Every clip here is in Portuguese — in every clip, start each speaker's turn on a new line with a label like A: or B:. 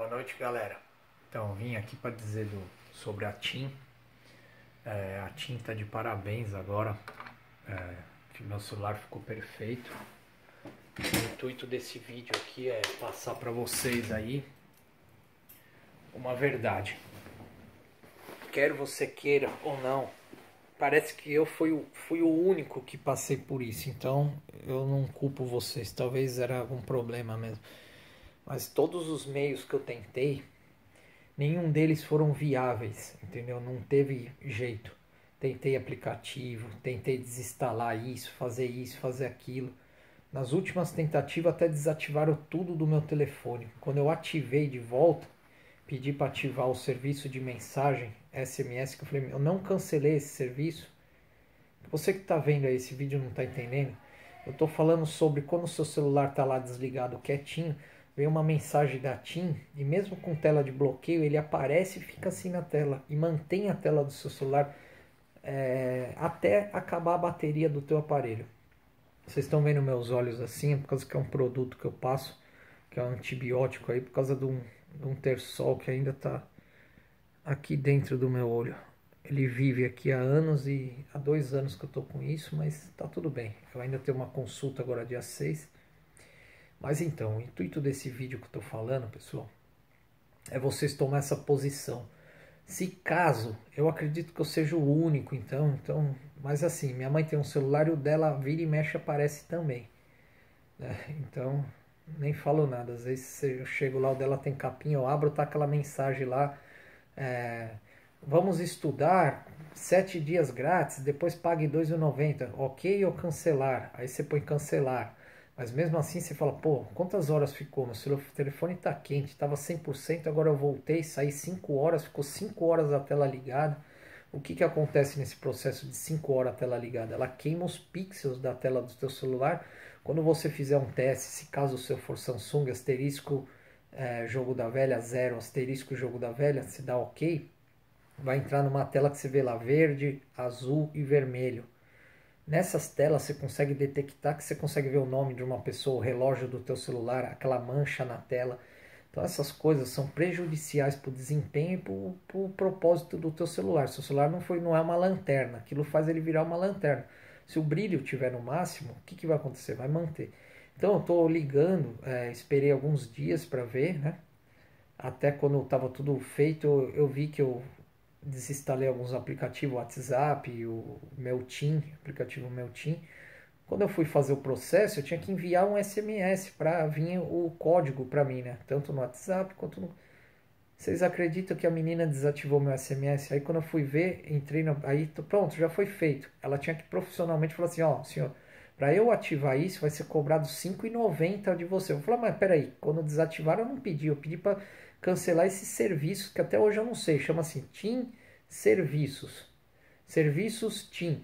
A: Boa noite, galera. Então, vim aqui para dizer do, sobre a TIM. É, a TIM está de parabéns agora. É, meu celular ficou perfeito. O intuito desse vídeo aqui é passar para vocês aí uma verdade. Quer você queira ou não, parece que eu fui, fui o único que passei por isso. Então, eu não culpo vocês. Talvez era algum problema mesmo mas todos os meios que eu tentei, nenhum deles foram viáveis, entendeu? Não teve jeito. Tentei aplicativo, tentei desinstalar isso, fazer isso, fazer aquilo. Nas últimas tentativas até desativaram tudo do meu telefone. Quando eu ativei de volta, pedi para ativar o serviço de mensagem SMS, que eu falei, eu não cancelei esse serviço. Você que está vendo aí esse vídeo não está entendendo. Eu estou falando sobre quando o seu celular está lá desligado quietinho vem uma mensagem da TIM e mesmo com tela de bloqueio ele aparece e fica assim na tela e mantém a tela do seu celular é, até acabar a bateria do teu aparelho. Vocês estão vendo meus olhos assim, é por causa que é um produto que eu passo, que é um antibiótico aí, por causa de um, de um terçol que ainda está aqui dentro do meu olho. Ele vive aqui há anos e há dois anos que eu estou com isso, mas está tudo bem. Eu ainda tenho uma consulta agora dia 6 mas então, o intuito desse vídeo que eu estou falando, pessoal, é vocês tomar essa posição. Se caso, eu acredito que eu seja o único, então, então, mas assim, minha mãe tem um celular e o dela vira e mexe aparece também. Né? Então, nem falo nada. Às vezes eu chego lá, o dela tem capinha, eu abro, tá aquela mensagem lá. É, vamos estudar sete dias grátis, depois pague R$ 2,90. Ok ou cancelar? Aí você põe cancelar. Mas mesmo assim você fala, pô, quantas horas ficou? Meu telefone está quente, estava 100%, agora eu voltei, saí 5 horas, ficou 5 horas a tela ligada. O que, que acontece nesse processo de 5 horas a tela ligada? Ela queima os pixels da tela do seu celular. Quando você fizer um teste, se caso o seu for Samsung, asterisco, é, jogo da velha, zero, asterisco, jogo da velha, se dá ok, vai entrar numa tela que você vê lá verde, azul e vermelho. Nessas telas você consegue detectar que você consegue ver o nome de uma pessoa, o relógio do teu celular, aquela mancha na tela. Então essas coisas são prejudiciais para o desempenho e para o pro propósito do teu celular. Seu celular não, foi, não é uma lanterna, aquilo faz ele virar uma lanterna. Se o brilho tiver no máximo, o que, que vai acontecer? Vai manter. Então eu estou ligando, é, esperei alguns dias para ver, né? Até quando estava tudo feito, eu, eu vi que eu, desinstalei alguns aplicativos, WhatsApp, o Meltin, aplicativo Meltin. Quando eu fui fazer o processo, eu tinha que enviar um SMS para vir o código para mim, né? Tanto no WhatsApp quanto no... Vocês acreditam que a menina desativou meu SMS? Aí quando eu fui ver, entrei Aí pronto, já foi feito. Ela tinha que profissionalmente falar assim, ó, oh, senhor, para eu ativar isso vai ser cobrado R$ 5,90 de você. Eu vou falar, mas peraí, quando desativaram eu não pedi, eu pedi para cancelar esse serviço que até hoje eu não sei, chama assim TIM Serviços. Serviços TIM.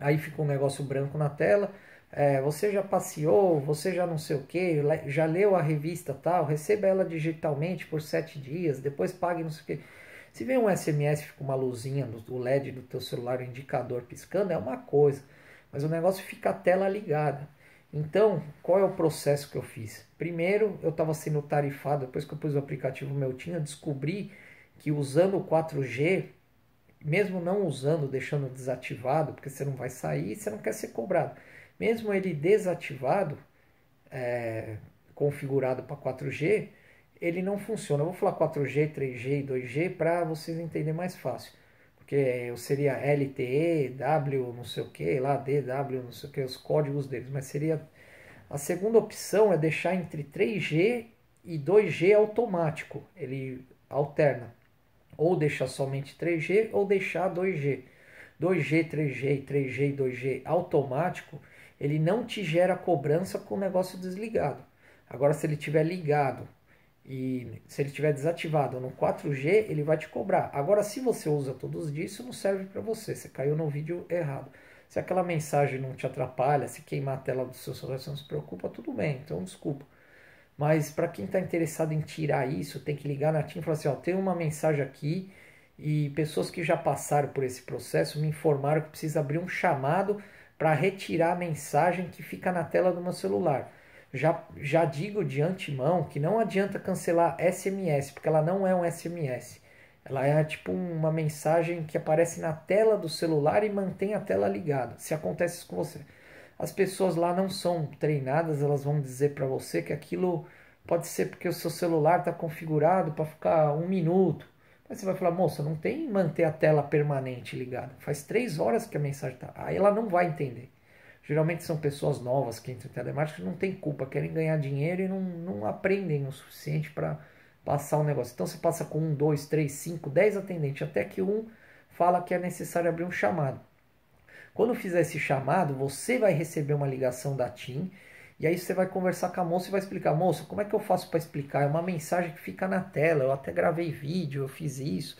A: Aí fica um negócio branco na tela. É, você já passeou, você já não sei o que, já leu a revista tal, receba ela digitalmente por sete dias, depois pague não sei o que. Se vem um SMS com uma luzinha do LED do teu celular, indicador piscando, é uma coisa. Mas o negócio fica a tela ligada. Então, qual é o processo que eu fiz? Primeiro, eu estava sendo tarifado, depois que eu pus o aplicativo meu tinha, descobri que usando o 4G, mesmo não usando, deixando desativado, porque você não vai sair, você não quer ser cobrado. Mesmo ele desativado, é, configurado para 4G, ele não funciona. Eu vou falar 4G, 3G e 2G para vocês entenderem mais fácil que seria LTE, W não sei o que, lá DW não sei o que, os códigos deles, mas seria a segunda opção é deixar entre 3G e 2G automático, ele alterna, ou deixar somente 3G ou deixar 2G. 2G, 3G, 3G e 2G automático, ele não te gera cobrança com o negócio desligado. Agora, se ele tiver ligado e se ele estiver desativado no 4G, ele vai te cobrar. Agora, se você usa todos disso, isso não serve para você. Você caiu no vídeo errado. Se aquela mensagem não te atrapalha, se queimar a tela do seu celular, você não se preocupa, tudo bem, então desculpa. Mas para quem está interessado em tirar isso, tem que ligar na TIM e falar assim: ó, tem uma mensagem aqui e pessoas que já passaram por esse processo me informaram que precisa abrir um chamado para retirar a mensagem que fica na tela do meu celular já, já digo de antemão que não adianta cancelar SMS, porque ela não é um SMS. Ela é tipo uma mensagem que aparece na tela do celular e mantém a tela ligada. Se acontece isso com você. As pessoas lá não são treinadas, elas vão dizer para você que aquilo pode ser porque o seu celular está configurado para ficar um minuto. Mas você vai falar, moça, não tem manter a tela permanente ligada. Faz três horas que a mensagem está. Aí ela não vai entender. Geralmente são pessoas novas que entram em telemarketing, não tem culpa, querem ganhar dinheiro e não, não aprendem o suficiente para passar o um negócio. Então você passa com um, dois, três, cinco, dez atendentes, até que um fala que é necessário abrir um chamado. Quando fizer esse chamado, você vai receber uma ligação da TIM e aí você vai conversar com a moça e vai explicar: moça, como é que eu faço para explicar? É uma mensagem que fica na tela. Eu até gravei vídeo, eu fiz isso.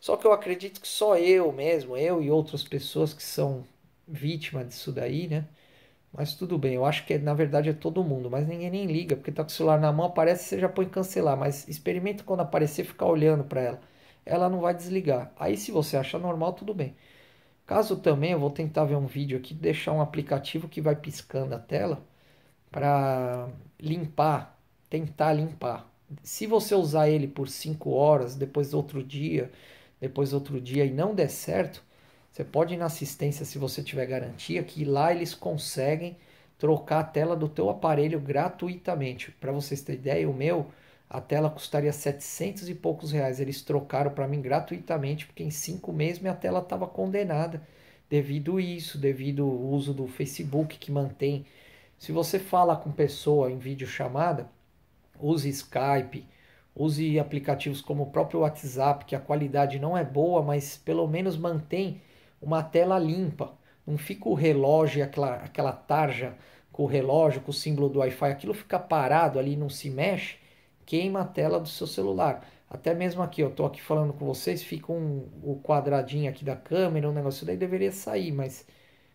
A: Só que eu acredito que só eu mesmo, eu e outras pessoas que são vítima disso daí, né? Mas tudo bem, eu acho que é, na verdade é todo mundo, mas ninguém nem liga, porque tá com o celular na mão, aparece, você já põe cancelar, mas experimenta quando aparecer ficar olhando para ela. Ela não vai desligar. Aí se você achar normal, tudo bem. Caso também, eu vou tentar ver um vídeo aqui, deixar um aplicativo que vai piscando a tela para limpar, tentar limpar. Se você usar ele por 5 horas, depois outro dia, depois outro dia e não der certo, você pode ir na assistência se você tiver garantia, que lá eles conseguem trocar a tela do teu aparelho gratuitamente. Para vocês terem ideia, o meu, a tela custaria 700 e poucos reais. Eles trocaram para mim gratuitamente, porque em cinco meses minha tela estava condenada devido isso, devido ao uso do Facebook que mantém. Se você fala com pessoa em vídeo chamada, use Skype, use aplicativos como o próprio WhatsApp, que a qualidade não é boa, mas pelo menos mantém uma tela limpa. Não fica o relógio, aquela, aquela tarja com o relógio, com o símbolo do Wi-Fi, aquilo fica parado ali, não se mexe, queima a tela do seu celular. Até mesmo aqui, eu estou aqui falando com vocês, fica um, o quadradinho aqui da câmera, um negócio daí deveria sair, mas,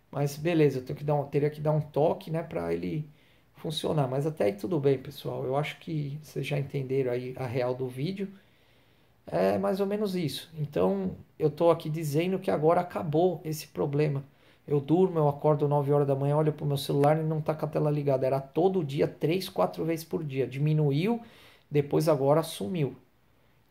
A: mas beleza, eu tenho que dar um, teria que dar um toque né, para ele funcionar. Mas até aí tudo bem, pessoal. Eu acho que vocês já entenderam aí a real do vídeo. É mais ou menos isso. Então, eu estou aqui dizendo que agora acabou esse problema. Eu durmo, eu acordo 9 horas da manhã, olho para o meu celular e não está com a tela ligada. Era todo dia, 3, 4 vezes por dia. Diminuiu, depois agora sumiu.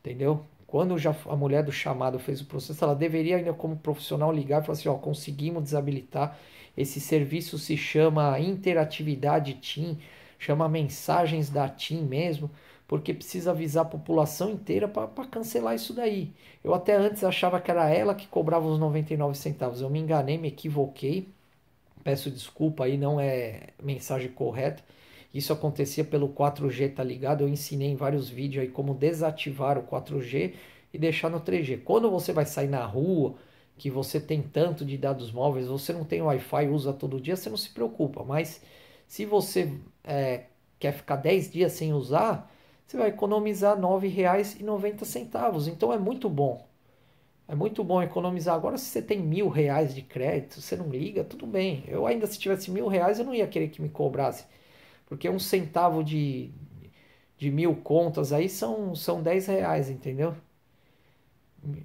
A: Entendeu? Quando já a mulher do chamado fez o processo, ela deveria ainda como profissional ligar e falar assim, ó, conseguimos desabilitar. Esse serviço se chama Interatividade TIM, chama Mensagens da TIM mesmo porque precisa avisar a população inteira para cancelar isso daí. Eu até antes achava que era ela que cobrava os 99 centavos. Eu me enganei, me equivoquei. Peço desculpa aí, não é mensagem correta. Isso acontecia pelo 4G, tá ligado? Eu ensinei em vários vídeos aí como desativar o 4G e deixar no 3G. Quando você vai sair na rua, que você tem tanto de dados móveis, você não tem Wi-Fi, usa todo dia, você não se preocupa. Mas se você é, quer ficar 10 dias sem usar, você vai economizar R$ 9,90. Então é muito bom. É muito bom economizar. Agora, se você tem mil reais de crédito, você não liga, tudo bem. Eu ainda se tivesse mil reais, eu não ia querer que me cobrasse. Porque um centavo de, de mil contas aí são, são 10 reais, entendeu?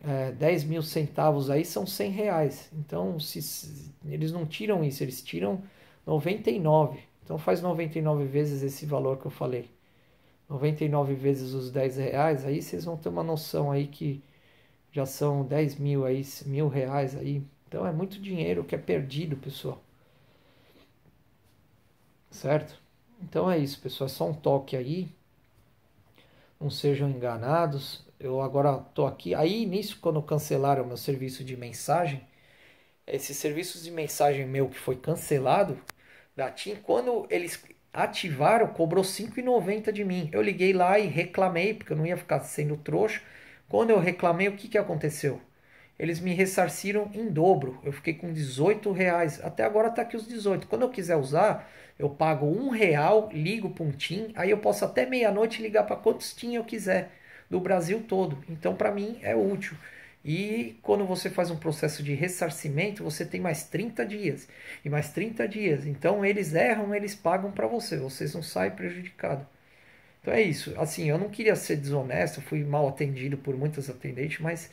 A: É, 10 mil centavos aí são 100 reais. Então, se, se, eles não tiram isso, eles tiram 99. Então, faz 99 vezes esse valor que eu falei. 99 vezes os 10 reais, aí vocês vão ter uma noção aí que já são 10 mil aí, mil reais aí. Então é muito dinheiro que é perdido, pessoal. Certo? Então é isso, pessoal. É só um toque aí. Não sejam enganados. Eu agora tô aqui. Aí, nisso, quando cancelaram meu serviço de mensagem, esses serviços de mensagem meu que foi cancelado da TIM, quando eles ativaram, cobrou 5,90 de mim. Eu liguei lá e reclamei, porque eu não ia ficar sendo trouxa. Quando eu reclamei, o que, que aconteceu? Eles me ressarciram em dobro. Eu fiquei com 18 reais. Até agora está aqui os 18. Quando eu quiser usar, eu pago um real, ligo para um TIM, aí eu posso até meia-noite ligar para quantos TIM eu quiser, do Brasil todo. Então, para mim, é útil. E quando você faz um processo de ressarcimento, você tem mais 30 dias e mais 30 dias. Então eles erram, eles pagam para você, vocês não saem prejudicados. Então é isso. Assim, eu não queria ser desonesto, fui mal atendido por muitas atendentes, mas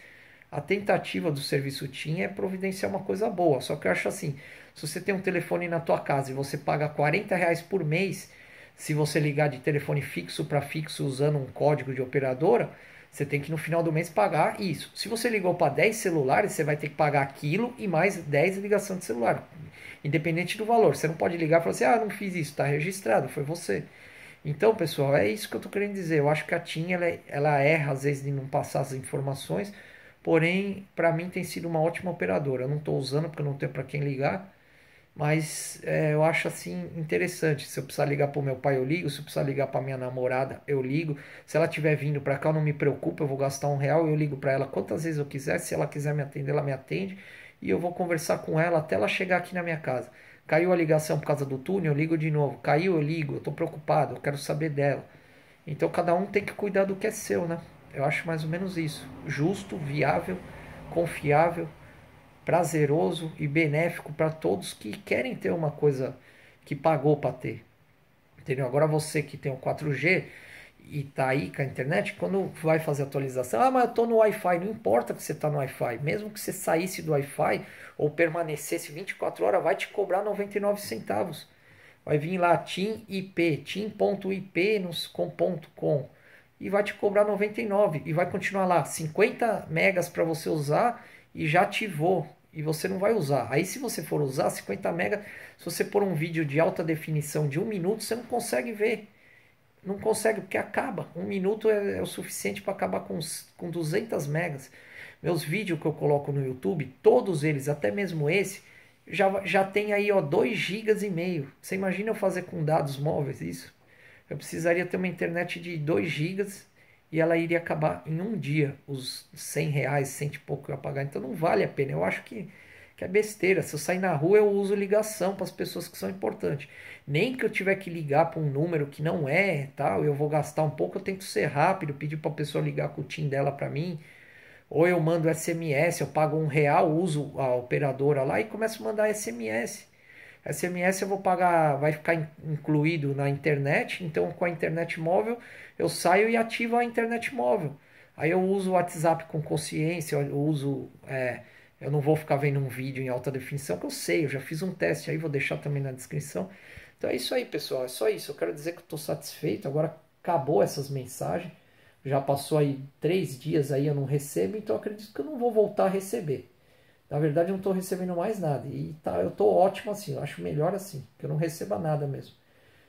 A: a tentativa do serviço TIM é providenciar uma coisa boa. Só que eu acho assim, se você tem um telefone na tua casa e você paga 40 reais por mês, se você ligar de telefone fixo para fixo usando um código de operadora, você tem que no final do mês pagar isso. Se você ligou para 10 celulares, você vai ter que pagar aquilo e mais 10 ligações de celular, independente do valor. Você não pode ligar e falar assim: ah, não fiz isso, está registrado, foi você. Então, pessoal, é isso que eu estou querendo dizer. Eu acho que a TIM ela, é, ela erra às vezes de não passar as informações, porém, para mim tem sido uma ótima operadora. Eu não estou usando porque eu não tenho para quem ligar mas é, eu acho assim interessante. Se eu precisar ligar para o meu pai, eu ligo. Se eu precisar ligar para minha namorada, eu ligo. Se ela estiver vindo para cá, eu não me preocupo. Eu vou gastar um real. Eu ligo para ela quantas vezes eu quiser. Se ela quiser me atender, ela me atende. E eu vou conversar com ela até ela chegar aqui na minha casa. Caiu a ligação por causa do túnel, eu ligo de novo. Caiu, eu ligo. Eu estou preocupado. Eu quero saber dela. Então cada um tem que cuidar do que é seu, né? Eu acho mais ou menos isso. Justo, viável, confiável prazeroso e benéfico para todos que querem ter uma coisa que pagou para ter. Entendeu? Agora você que tem o 4G e tá aí com a internet, quando vai fazer atualização, ah, mas eu tô no Wi-Fi, não importa que você tá no Wi-Fi, mesmo que você saísse do Wi-Fi ou permanecesse 24 horas, vai te cobrar 99 centavos. Vai vir lá TIM IP, TIM.ip com, ponto, com e vai te cobrar 99 e vai continuar lá 50 megas para você usar e já ativou e você não vai usar. Aí se você for usar 50 mega, se você pôr um vídeo de alta definição de um minuto, você não consegue ver. Não consegue, porque acaba. Um minuto é, é o suficiente para acabar com, com 200 megas. Meus vídeos que eu coloco no YouTube, todos eles, até mesmo esse, já, já tem aí ó, 2 gigas e meio. Você imagina eu fazer com dados móveis isso? Eu precisaria ter uma internet de 2 gigas e ela iria acabar em um dia, os 100 reais, cento e pouco que eu ia pagar. Então não vale a pena. Eu acho que, que é besteira. Se eu sair na rua, eu uso ligação para as pessoas que são importantes. Nem que eu tiver que ligar para um número que não é tal, eu vou gastar um pouco, eu tenho que ser rápido, pedir para a pessoa ligar com o TIM dela para mim. Ou eu mando SMS, eu pago um real, uso a operadora lá e começo a mandar SMS. SMS eu vou pagar, vai ficar incluído na internet, então com a internet móvel eu saio e ativo a internet móvel. Aí eu uso o WhatsApp com consciência, eu uso. É, eu não vou ficar vendo um vídeo em alta definição, que eu sei, eu já fiz um teste, aí vou deixar também na descrição. Então é isso aí, pessoal, é só isso. Eu quero dizer que estou satisfeito, agora acabou essas mensagens. Já passou aí três dias aí, eu não recebo, então acredito que eu não vou voltar a receber. Na verdade, eu não estou recebendo mais nada. E tá, eu estou ótimo assim, eu acho melhor assim, que eu não receba nada mesmo.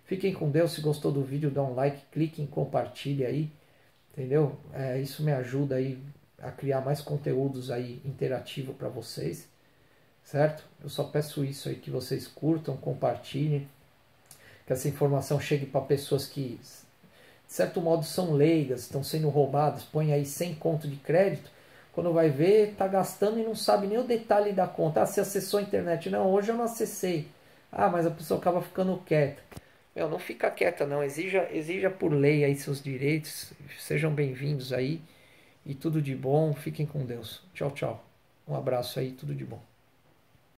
A: Fiquem com Deus, se gostou do vídeo, dá um like, clique em compartilhe aí, entendeu? É, isso me ajuda aí a criar mais conteúdos aí interativo para vocês, certo? Eu só peço isso aí, que vocês curtam, compartilhem, que essa informação chegue para pessoas que, de certo modo, são leigas, estão sendo roubadas, põe aí 100 conto de crédito, quando vai ver, está gastando e não sabe nem o detalhe da conta. Ah, você acessou a internet. Não, hoje eu não acessei. Ah, mas a pessoa acaba ficando quieta. Meu, não fica quieta não. Exija, exija por lei aí seus direitos. Sejam bem-vindos aí. E tudo de bom. Fiquem com Deus. Tchau, tchau. Um abraço aí. Tudo de bom.